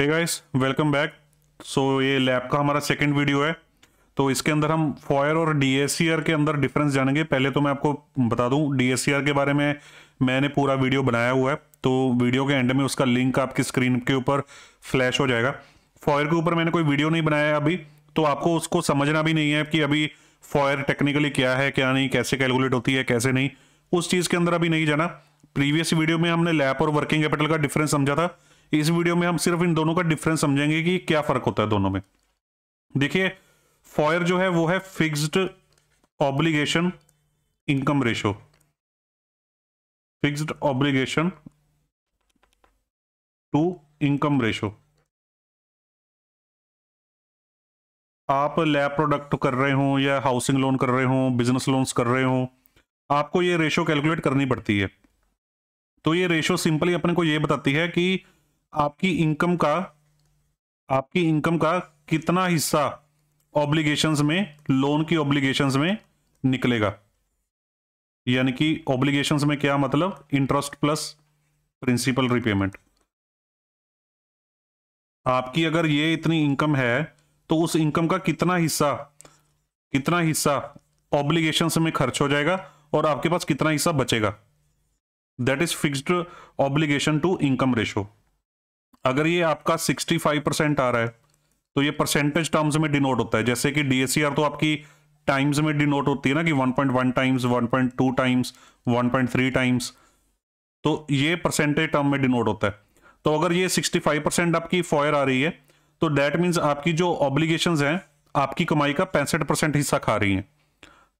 हे guys welcome back so ये lab का हमारा सेकंड वीडियो है तो इसके अंदर हम फॉयर और डीएससीआर के अंदर डिफरेंस जानेंगे पहले तो मैं आपको बता दूं डीएससीआर के बारे में मैंने पूरा वीडियो बनाया हुआ है तो वीडियो के एंड में उसका लिंक आपकी स्क्रीन के ऊपर फ्लैश हो जाएगा फॉयर के ऊपर मैंने कोई वीडियो नहीं बनाया अभी तो आपको उसको समझना भी नहीं है कि अभी फॉयर टेक्निकली क्या है क्या नहीं कैसे कैलकुलेट होती है कैसे नहीं उस चीज़ के अंदर अभी नहीं जाना प्रीवियस वीडियो में हमने लैप और वर्किंग कैपिटल का डिफरेंस समझा था इस वीडियो में हम सिर्फ इन दोनों का डिफरेंस समझेंगे कि क्या फर्क होता है दोनों में देखिए फॉयर जो है वो है fixed obligation income ratio fixed obligation to income ratio आप लैब प्रोडक्ट कर रहे हो या हाउसिंग लोन कर रहे हो बिजनेस लोन्स कर रहे हो आपको ये रेशो कैलकुलेट करनी पड़ती है तो ये रेशो सिंपली अपने को ये बताती है कि आपकी इनकम का आपकी इनकम का कितना हिस्सा ऑब्लिगेशंस में लोन की ऑब्लिगेशंस में निकलेगा यानी कि ऑब्लिगेशंस में क्या मतलब इंटरेस्ट प्लस प्रिंसिपल रिपेमेंट आपकी अगर ये इतनी इनकम है तो उस इनकम का कितना हिस्सा कितना हिस्सा ऑब्लिगेशंस में खर्च हो जाएगा और आपके पास कितना हिस्सा बचेगा that is fixed obligation to income ratio अगर ये आपका 65 परसेंट आ रहा है तो ये परसेंटेज टर्म्स में डिनोट होता है जैसे कि डीएससीआर तो आपकी टाइम्स में डिनोट होती है ना कि 1.1 टाइम्स 1.2 टाइम्स 1.3 टाइम्स तो ये परसेंटेज टर्म में डिनोट होता है तो अगर ये 65 परसेंट आपकी फॉयर आ रही है तो डैट मीन्स आपकी जो ऑब्लिगेशन हैं आपकी कमाई का पैंसठ परसेंट हिस्सा खा रही है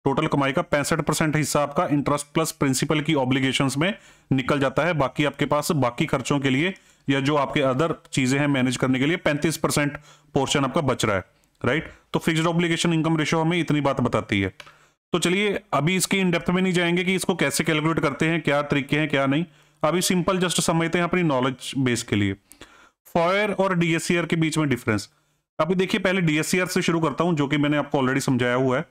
टोटल कमाई का पैंसठ परसेंट हिस्सा आपका इंटरेस्ट प्लस प्रिंसिपल की ऑब्लिगेशन में निकल जाता है बाकी आपके पास बाकी खर्चों के लिए या जो आपके अदर चीजें हैं मैनेज करने के लिए पैंतीस परसेंट पोर्शन आपका बच रहा है राइट तो फिक्स्ड ऑब्लिगेशन इनकम रेशियो हमें इतनी बात बताती है तो चलिए अभी इन इनडेप्थ में नहीं जाएंगे कि इसको कैसे कैलकुलेट करते हैं क्या तरीके हैं क्या नहीं अभी सिंपल जस्ट समझते हैं अपनी नॉलेज बेस के लिए फॉयर और डीएससीआर के बीच में डिफरेंस अभी देखिए पहले डीएससीआर से शुरू करता हूं जो कि मैंने आपको ऑलरेडी समझाया हुआ है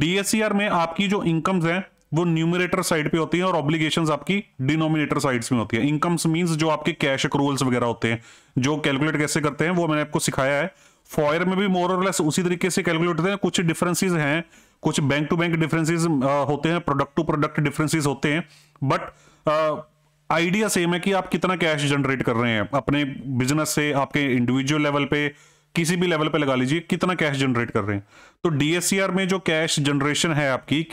डीएससीआर में आपकी जो इनकम्स हैं वो न्यूमिनेटर साइड पे होती है और ऑब्लिगेशन आपकी डिनोमिनेटर साइड्स में होती है इनकम्स मीन्स जो आपके कैश अक्रूवल्स वगैरह होते हैं जो कैलकुलेट कैसे करते हैं वो मैंने आपको सिखाया है फॉयर में भी मोर और लेस उसी तरीके से कैलकुलेट होते हैं कुछ डिफरेंसेज हैं कुछ बैंक टू बैंक डिफरेंसेज होते हैं प्रोडक्ट टू प्रोडक्ट डिफरेंसेज होते हैं बट आइडिया सेम है कि आप कितना कैश जनरेट कर रहे हैं अपने बिजनेस से आपके इंडिविजुअल लेवल पे किसी भी लेवल पे लगा लीजिए कितना कैश जनरेट कर रहे हैं तो डीएससीआर में जो कैश जनरेशन है आपकी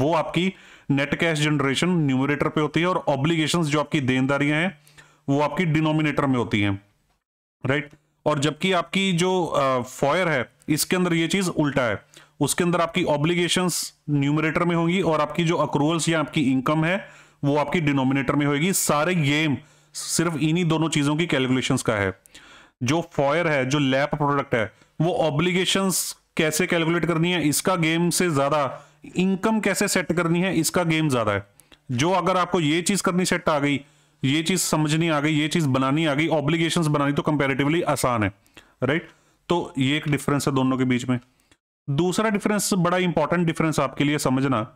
वो आपकी नेट कैश जनरेशन न्यूमिनेटर पे होती है और ऑब्लिगेशन जो आपकी देनदारियां हैं वो आपकी डिनोमिनेटर में होती हैं राइट और जबकि आपकी जो फॉयर है इसके अंदर ये चीज उल्टा है उसके अंदर आपकी ऑब्लिगेशन न्यूमिनेटर में होंगी और आपकी जो अक्रूवल्स या आपकी इनकम है वो आपकी डिनोमिनेटर में होगी सारे गेम सिर्फ इन्हीं दोनों चीजों की कैलकुलेशंस का है जो फॉयर है जो लैप प्रोडक्ट है वो ऑब्लिगेशंस कैसे कैलकुलेट करनी है इसका गेम से ज्यादा इनकम कैसे सेट करनी है इसका गेम ज्यादा है जो अगर आपको ये चीज करनी सेट आ गई ये चीज समझनी आ गई ये चीज बनानी आ गई ऑब्लिगेशन बनानी तो कंपेरेटिवली आसान है राइट right? तो ये एक डिफरेंस है दोनों के बीच में दूसरा डिफरेंस बड़ा इंपॉर्टेंट डिफरेंस आपके लिए समझना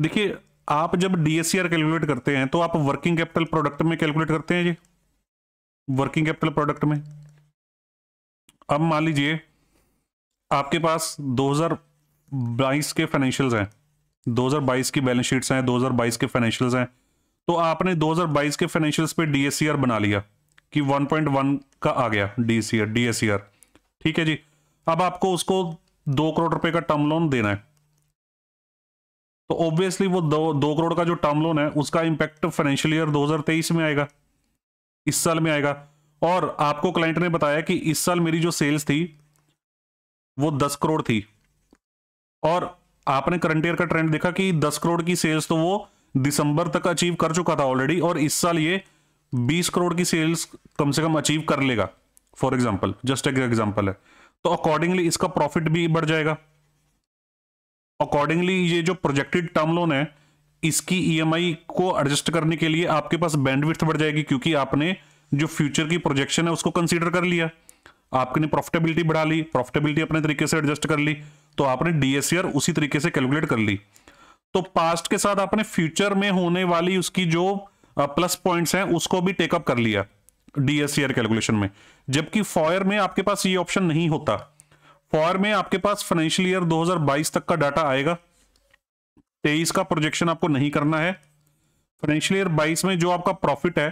देखिए आप जब डीएससीआर कैलकुलेट करते हैं तो आप वर्किंग कैपिटल प्रोडक्ट में कैलकुलेट करते हैं ये वर्किंग कैपिटल प्रोडक्ट में अब मान लीजिए आपके पास 2022 के फाइनेंशियल्स हैं 2022 की बैलेंस शीट्स हैं 2022 के फाइनेंशियल्स हैं तो आपने 2022 के फाइनेंशियल्स पे डीएससीआर e बना लिया कि 1.1 का आ गया डीएससीआर डीएससीआर e e ठीक है जी अब आपको उसको दो करोड़ रुपए का टर्म लोन देना है तो ऑब्वियसली वो दो, दो करोड़ का जो टर्म लोन है उसका इंपैक्ट फाइनेंशियल ईयर दो में आएगा इस साल में आएगा और आपको क्लाइंट ने बताया कि इस साल मेरी जो सेल्स थी वो दस करोड़ थी और आपने करंट ईयर का ट्रेंड देखा कि दस करोड़ की सेल्स तो वो दिसंबर तक अचीव कर चुका था ऑलरेडी और इस साल ये बीस करोड़ की सेल्स कम से कम अचीव कर लेगा फॉर एग्जाम्पल जस्ट एक एग्जाम्पल है तो अकॉर्डिंगली इसका प्रॉफिट भी बढ़ जाएगा अकॉर्डिंगली ये जो प्रोजेक्टेड टर्म लोन है इसकी ई e को एडजस्ट करने के लिए आपके पास बैंडविथ बढ़ जाएगी क्योंकि आपने जो फ्यूचर की प्रोजेक्शन है उसको कंसीडर कर लिया आपने प्रॉफिटेबिलिटी बढ़ा ली प्रॉफिटेबिलिटी अपने तरीके से एडजस्ट कर ली तो आपने डीएससीआर e उसी तरीके से कैलकुलेट कर ली तो पास्ट के साथ आपने फ्यूचर में होने वाली उसकी जो प्लस पॉइंट्स हैं उसको भी टेकअप कर लिया डीएससीआर कैलकुलेशन e में जबकि फॉयर में आपके पास ये ऑप्शन नहीं होता फॉयर में आपके पास फाइनेंशियल ईयर 2022 तक का डाटा आएगा 23 का प्रोजेक्शन आपको नहीं करना है फाइनेंशियल ईयर 22 में जो आपका प्रॉफिट है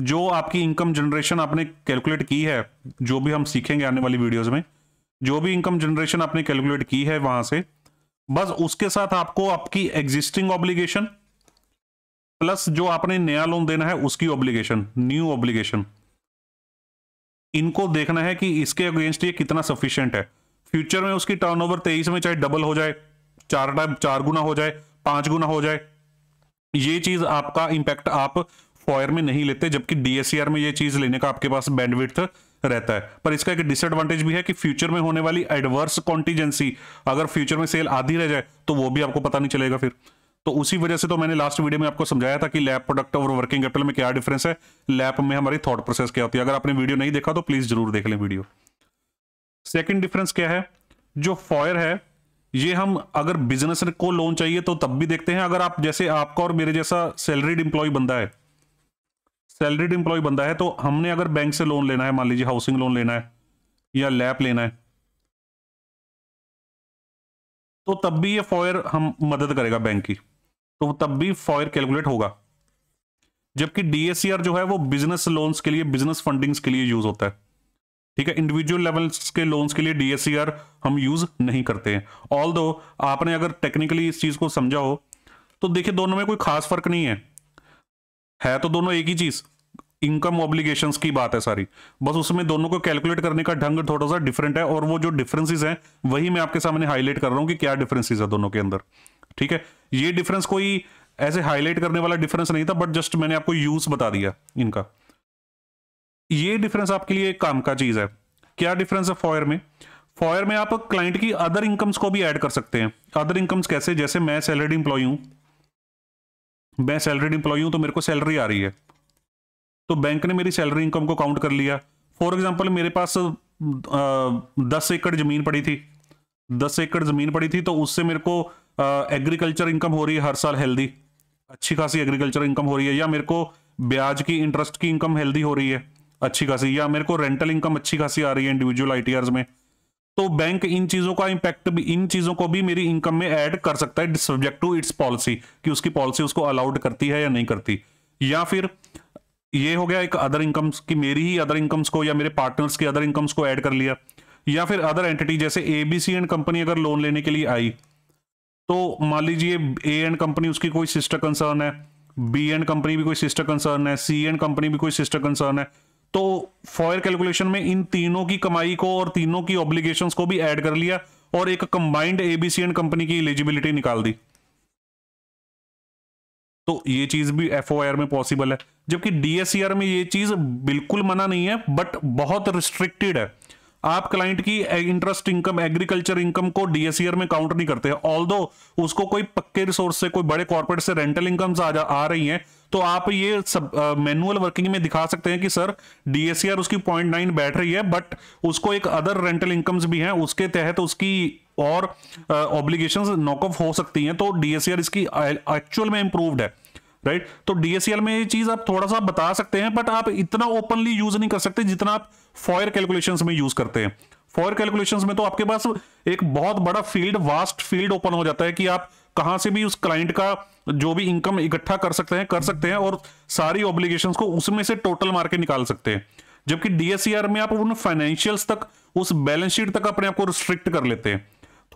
जो आपकी इनकम जनरेशन आपने कैलकुलेट की है जो भी हम सीखेंगे आने वाली वीडियोस में जो भी इनकम जनरेशन आपने कैलकुलेट की है वहां से बस उसके साथ आपको आपकी एग्जिस्टिंग ऑब्लिगेशन प्लस जो आपने नया लोन देना है उसकी ऑब्लिगेशन न्यू ऑब्लिगेशन इनको देखना है कि इसके अगेंस्ट ये कितना सफिशियंट है फ्यूचर में उसकी टर्न ओवर में चाहे डबल हो जाए चार टाइम चार गुना हो जाए पांच गुना हो जाए ये चीज आपका इंपैक्ट आप फॉयर में नहीं लेते जबकि डीएससीआर e में ये चीज लेने का आपके पास बैंडविड्थ रहता है पर इसका एक डिसएडवांटेज भी है कि फ्यूचर में होने वाली एडवर्स कॉन्टीजेंसी अगर फ्यूचर में सेल आधी रह जाए तो वो भी आपको पता नहीं चलेगा फिर तो उसी वजह से तो मैंने लास्ट वीडियो में आपको समझाया था कि लैब प्रोडक्ट और वर्किंग कैपिटल में क्या डिफरेंस है लैब में हमारी थॉट प्रोसेस क्या होती है अगर आपने वीडियो नहीं देखा तो प्लीज जरूर देख लें वीडियो सेकेंड डिफरेंस क्या है जो फॉयर है ये हम अगर बिजनेस को लोन चाहिए तो तब भी देखते हैं अगर आप जैसे आपका और मेरे जैसा सैलरीड इंप्लॉय बंदा है सैलरीड इंप्लॉय बंदा है तो हमने अगर बैंक से लोन लेना है मान लीजिए हाउसिंग लोन लेना है या लैप लेना है तो तब भी ये फॉयर हम मदद करेगा बैंक की तो तब भी फॉयर कैलकुलेट होगा जबकि डीएसीआर जो है वो बिजनेस लोन्स के लिए बिजनेस फंडिंग्स के लिए यूज होता है ठीक है इंडिविजुअल लेवल्स के लोन्स के लिए डीएससीआर हम यूज नहीं करते हैं ऑल आपने अगर टेक्निकली इस चीज को समझा हो तो देखिए दोनों में कोई खास फर्क नहीं है है तो दोनों एक ही चीज इनकम ऑब्लिगेशंस की बात है सारी बस उसमें दोनों को कैलकुलेट करने का ढंग थोड़ा सा डिफरेंट है और वो जो डिफरेंसेस हैं वही मैं आपके सामने हाईलाइट कर रहा हूँ कि क्या डिफरेंसेस है दोनों के अंदर ठीक है ये डिफरेंस कोई ऐसे हाईलाइट करने वाला डिफरेंस नहीं था बट जस्ट मैंने आपको यूज बता दिया इनका ये डिफरेंस आपके लिए एक काम का चीज है क्या डिफरेंस है फॉयर में फॉयर में आप क्लाइंट की अदर इनकम्स को भी ऐड कर सकते हैं अदर इनकम्स कैसे जैसे मैं सैलरी इंप्लॉय हूं मैं सैलरीड इंप्लॉई हूँ तो मेरे को सैलरी आ रही है तो बैंक ने मेरी सैलरी इनकम को काउंट कर लिया फॉर एग्जाम्पल मेरे पास दस एकड़ जमीन पड़ी थी दस एकड़ जमीन पड़ी थी तो उससे मेरे को एग्रीकल्चर इनकम हो रही है हर साल हेल्दी अच्छी खासी एग्रीकल्चर इनकम हो रही है या मेरे को ब्याज की इंटरेस्ट की इनकम हेल्दी हो रही है अच्छी खासी या मेरे को रेंटल इनकम अच्छी खासी आ रही है इंडिविजुअल आई में तो बैंक इन चीजों का इंपैक्ट भी इन चीजों को भी मेरी इनकम में ऐड कर सकता है सब्जेक्ट टू इट्स पॉलिसी कि उसकी पॉलिसी उसको अलाउड करती है या नहीं करती या फिर ये हो गया एक अदर इनकम्स की मेरी ही अदर इनकम्स को या मेरे पार्टनर्स की अदर इनकम्स को ऐड कर लिया या फिर अदर एंटिटी जैसे एबीसी एंड कंपनी अगर लोन लेने के लिए आई तो मान लीजिए ए एंड कंपनी उसकी कोई सिस्टर कंसर्न है बी एंड कंपनी भी कोई सिस्टर कंसर्न है सी एंड कंपनी भी कोई सिस्टर कंसर्न है तो फॉयर कैलकुलेशन में इन तीनों की कमाई को और तीनों की ऑब्लिगेशन को भी एड कर लिया और एक कंबाइंड एबीसी एंड कंपनी की एलिजिबिलिटी निकाल दी तो ये चीज भी एफ में पॉसिबल है जबकि डीएससीआर e में ये चीज बिल्कुल मना नहीं है बट बहुत रिस्ट्रिक्टेड है आप क्लाइंट की इंटरेस्ट इनकम एग्रीकल्चर इनकम को डीएससीआर e में काउंट नहीं करते ऑल उसको कोई पक्के रिसोर्स से कोई बड़े कॉर्पोरेट से रेंटल इनकम आ, आ रही हैं तो आप ये सब मैनुअल वर्किंग में दिखा सकते हैं कि सर डीएससीआर e उसकी पॉइंट नाइन बैठ रही है बट उसको एक अदर रेंटल इनकम्स भी हैं उसके तहत उसकी और ऑब्लिगेशन नॉक ऑफ हो सकती हैं तो डीएससीआर e इसकी एक्चुअल में इंप्रूव्ड है राइट right? तो डीएससीएल e में ये चीज आप थोड़ा सा बता सकते हैं बट आप इतना ओपनली यूज नहीं कर सकते जितना आप फॉयर कैलकुलेशन में यूज करते हैं फॉर कैलकुलेशन में तो आपके पास एक बहुत बड़ा फील्ड वास्ट फील्ड ओपन हो जाता है कि आप कहां से भी उस क्लाइंट का जो भी इनकम इकट्ठा कर सकते हैं कर सकते हैं और सारी ऑब्लिगेशन को उसमें से टोटल मार के निकाल सकते हैं जबकि डीएससीआर e में आप उन फाइनेंशियल्स तक उस बैलेंस शीट तक अपने आप को रिस्ट्रिक्ट कर लेते हैं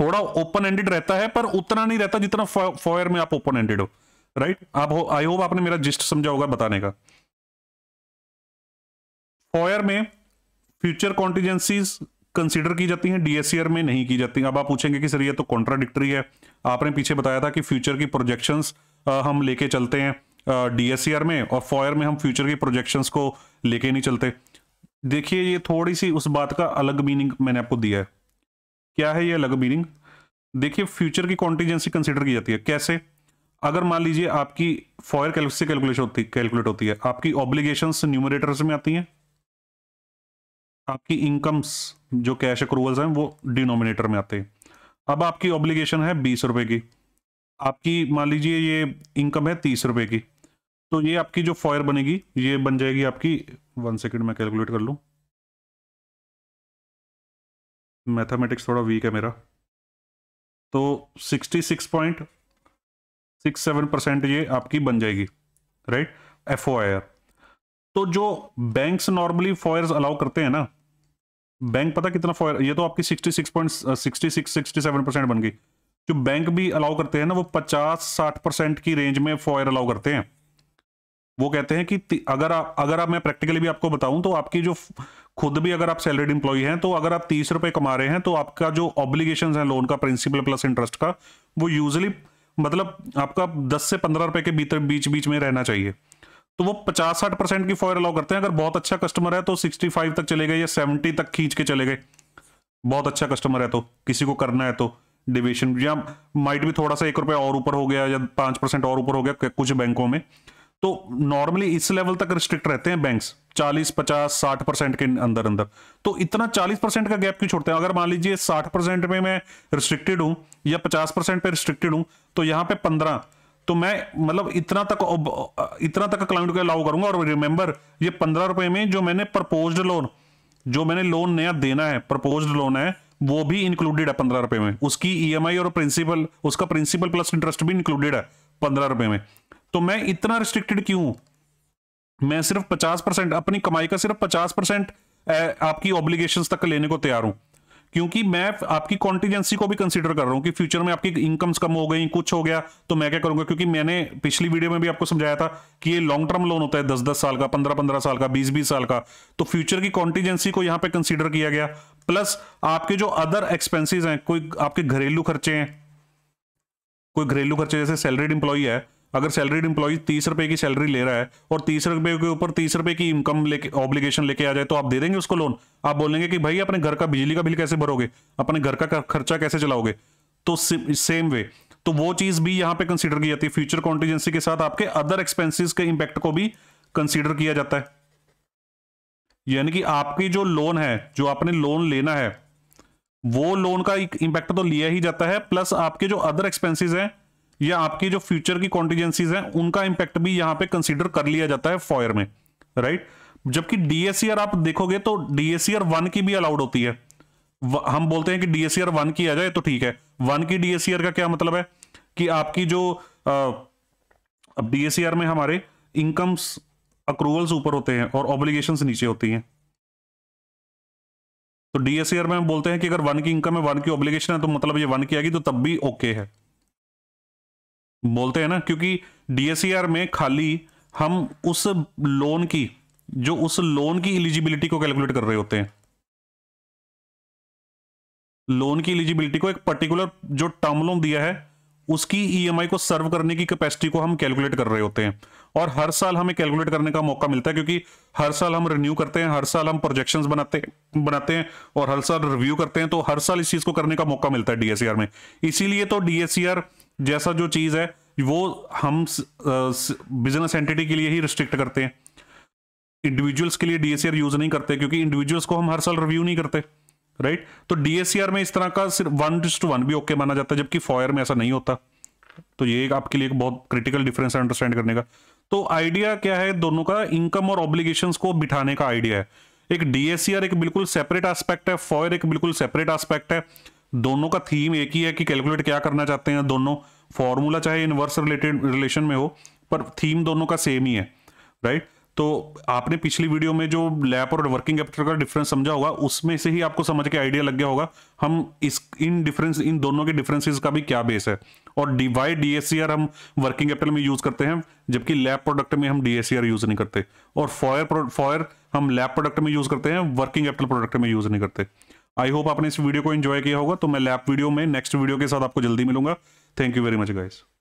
थोड़ा ओपन एंडेड रहता है पर उतना नहीं रहता जितना फॉयर में आप ओपन एंडेड हो राइट right? आप हो आई होप आपने मेरा जिस्ट समझा होगा बताने का फॉयर में फ्यूचर कॉन्टीजेंसीज कंसीडर की जाती हैं डीएससीआर में नहीं की जाती अब आप पूछेंगे कि सर ये तो कॉन्ट्राडिक्टरी है आपने पीछे बताया था कि फ्यूचर की प्रोजेक्शन हम लेके चलते हैं डीएससीआर में और फॉयर में हम फ्यूचर की प्रोजेक्शन को लेके नहीं चलते देखिए ये थोड़ी सी उस बात का अलग मीनिंग मैंने आपको दिया है क्या है ये अलग मीनिंग देखिए फ्यूचर की कॉन्टीजेंसी कंसिडर की जाती है कैसे अगर मान लीजिए आपकी फॉयर से कैलकुलेशन होती कैलकुलेट होती है आपकी ऑब्लिगेशन न्यूमरेटर्स में आती हैं आपकी इनकम्स जो कैश अक्रूवल्स हैं वो डिनोमिनेटर में आते हैं अब आपकी ऑब्लिगेशन है बीस रुपए की आपकी मान लीजिए ये इनकम है तीस रुपए की तो ये आपकी जो फॉयर बनेगी ये बन जाएगी आपकी वन सेकेंड में कैलकुलेट कर लूँ मैथमेटिक्स थोड़ा वीक है मेरा तो sixty six point six seven percent ये आपकी बन जाएगी राइट एफ तो जो बैंक्स नॉर्मली फॉयर्स अलाउ करते हैं ना बैंक पता कितना फॉर ये तो आपकी sixty six point sixty six sixty seven percent बन गई जो बैंक भी अलाउ करते हैं ना वो पचास साठ परसेंट की रेंज में फॉयर अलाउ करते हैं वो कहते हैं कि अगर आ, अगर आप मैं प्रैक्टिकली भी आपको बताऊं तो आपकी जो खुद भी अगर आप सैलरीड इंप्लॉय हैं तो अगर आप तीस रुपए कमा रहे हैं तो आपका जो ऑब्लिगेशन है लोन का प्रिंसिपल प्लस इंटरेस्ट का वो यूजली मतलब आपका दस से पंद्रह रुपए के भीतर बीच बीच में रहना चाहिए तो वो पचास साठ परसेंट की फॉयर अलाउ करते हैं अगर बहुत अच्छा कस्टमर है तो सिक्सटी फाइव तक चले गए या सेवेंटी तक खींच के चले गए बहुत अच्छा कस्टमर है तो किसी को करना है तो डिविशन या माइट भी थोड़ा सा एक रुपये और ऊपर हो गया या पाँच परसेंट और ऊपर हो गया कुछ बैंकों में तो नॉर्मली इस लेवल तक रिस्ट्रिक्ट रहते हैं बैंक्स 40, 50, 60 परसेंट के अंदर अंदर तो इतना 40 परसेंट का गैप क्यों छोड़ते हैं अगर मान लीजिए 60 परसेंट में मैं रिस्ट्रिक्टेड हूं या 50 परसेंट पे रिस्ट्रिक्टेड हूं तो यहाँ पे 15 तो मैं मतलब इतना तक इतना तक क्लाइंट को अलाउ करूंगा और रिमेंबर ये पंद्रह रुपए में जो मैंने प्रपोज लोन जो मैंने लोन नया देना है प्रपोज लोन है वो भी इंक्लूडेड है पंद्रह रुपए में उसकी ईएमआई e और प्रिंसिपल उसका प्रिंसिपल प्लस इंटरेस्ट भी इंक्लूडेड है पंद्रह रुपए में तो मैं इतना रिस्ट्रिक्टेड क्यों मैं सिर्फ पचास परसेंट अपनी कमाई का सिर्फ पचास परसेंट आपकी ऑब्लिगेशन तक लेने को तैयार हूं क्योंकि मैं आपकी कॉन्टीजेंसी को भी कंसिडर कर रहा हूँ कि फ्यूचर में आपकी इनकम्स कम हो गई कुछ हो गया तो मैं क्या करूंगा क्योंकि मैंने पिछली वीडियो में भी आपको समझाया था कि ये लॉन्ग टर्म लोन होता है दस दस साल का पंद्रह पंद्रह साल का बीस बीस साल का तो फ्यूचर की कॉन्टीजेंसी को यहाँ पे कंसिडर किया गया प्लस आपके जो अदर एक्सपेंसिस हैं कोई आपके घरेलू खर्चे हैं कोई घरेलू खर्चे जैसे सैलरीड इंप्लॉई है अगर सैलरीड इंप्लॉयज तीस रुपए की सैलरी ले रहा है और तीस रुपए के ऊपर तीस रुपए की इनकम लेके ऑब्लिगेशन लेके आ जाए तो आप दे देंगे उसको लोन आप बोलेंगे कि भाई अपने घर का बिजली का बिल कैसे भरोगे अपने घर का खर्चा कैसे चलाओगे तो सेम वे तो वो चीज भी यहाँ पे कंसिडर की जाती है फ्यूचर कॉन्टीजेंसी के साथ आपके अदर एक्सपेंसिस के इम्पैक्ट को भी कंसिडर किया जाता है यानी कि आपकी जो लोन है जो आपने लोन लेना है वो लोन का इम्पैक्ट तो लिया ही जाता है प्लस आपके जो अदर एक्सपेंसेस हैं या आपकी जो फ्यूचर की कॉन्टीजेंसीज हैं उनका इंपैक्ट भी यहां पे कंसिडर कर लिया जाता है फॉयर में राइट जबकि डीएससीआर e आप देखोगे तो डीएससीआर वन e की भी अलाउड होती है हम बोलते हैं कि डीएससीआर वन e की आ जाए तो ठीक है वन की डीएससीआर का क्या मतलब है कि आपकी जो अब डीएससीआर में हमारे इनकम्स अक्रूवल्स ऊपर होते हैं और ऑब्लिगेशन नीचे होती हैं तो डीएससीआर में हम बोलते हैं कि अगर वन की इनकम है वन की ऑब्लिगेशन है तो मतलब ये वन की आएगी तो तब भी ओके है बोलते हैं ना क्योंकि डीएससीआर e में खाली हम उस लोन की जो उस लोन की एलिजिबिलिटी को कैलकुलेट कर रहे होते हैं लोन की एलिजिबिलिटी को एक पर्टिकुलर जो टर्म लोन दिया है उसकी ईएमआई e को सर्व करने की कैपेसिटी को हम कैलकुलेट कर रहे होते हैं और हर साल हमें कैलकुलेट करने का मौका मिलता है क्योंकि हर साल हम रिन्यू करते हैं हर साल हम प्रोजेक्शन बनाते बनाते हैं और हर साल रिव्यू करते हैं तो हर साल इस चीज को करने का मौका मिलता है डीएससीआर e में इसीलिए तो डीएससीआर e जैसा जो चीज है वो हम बिजनेस एंटिटी के लिए ही रिस्ट्रिक्ट करते हैं इंडिविजुअल्स के लिए डीएससीआर यूज नहीं करते क्योंकि इंडिविजुअल्स को हम हर साल रिव्यू नहीं करते राइट तो डीएससीआर में इस तरह का सिर्फ वन टू वन भी ओके माना जाता है जबकि फॉयर में ऐसा नहीं होता तो ये आपके लिए एक बहुत क्रिटिकल डिफरेंस है अंडरस्टैंड करने का तो आइडिया क्या है दोनों का इनकम और ऑब्लिगेशन को बिठाने का आइडिया है एक डीएससीआर एक बिल्कुल सेपरेट आस्पेक्ट है फॉयर एक बिल्कुल सेपरेट आस्पेक्ट है दोनों का थीम एक ही है कि कैलकुलेट क्या करना चाहते हैं दोनों फॉर्मूला चाहे इनवर्स रिलेटेड रिलेशन में हो पर थीम दोनों का सेम ही है राइट right? तो आपने पिछली वीडियो में जो लैप और वर्किंग कैपिटल का डिफरेंस समझा होगा उसमें से ही आपको समझ के आइडिया लग गया होगा हम इस इन डिफरेंस इन दोनों के डिफरेंसेस का भी क्या बेस है और डिवाइड डीएससीआर हम वर्किंग कैपिटल में यूज करते हैं जबकि लैब प्रोडक्ट में हम डीएससीआर यूज नहीं करते और फॉयर फॉयर हम लैब प्रोडक्ट में यूज करते हैं वर्किंग कैपिटल प्रोडक्ट में यूज नहीं करते आई होप आपने इस वीडियो को एंजॉय किया होगा तो मैं लैब वीडियो में नेक्स्ट वीडियो के साथ आपको जल्दी मिलूंगा thank you very much guys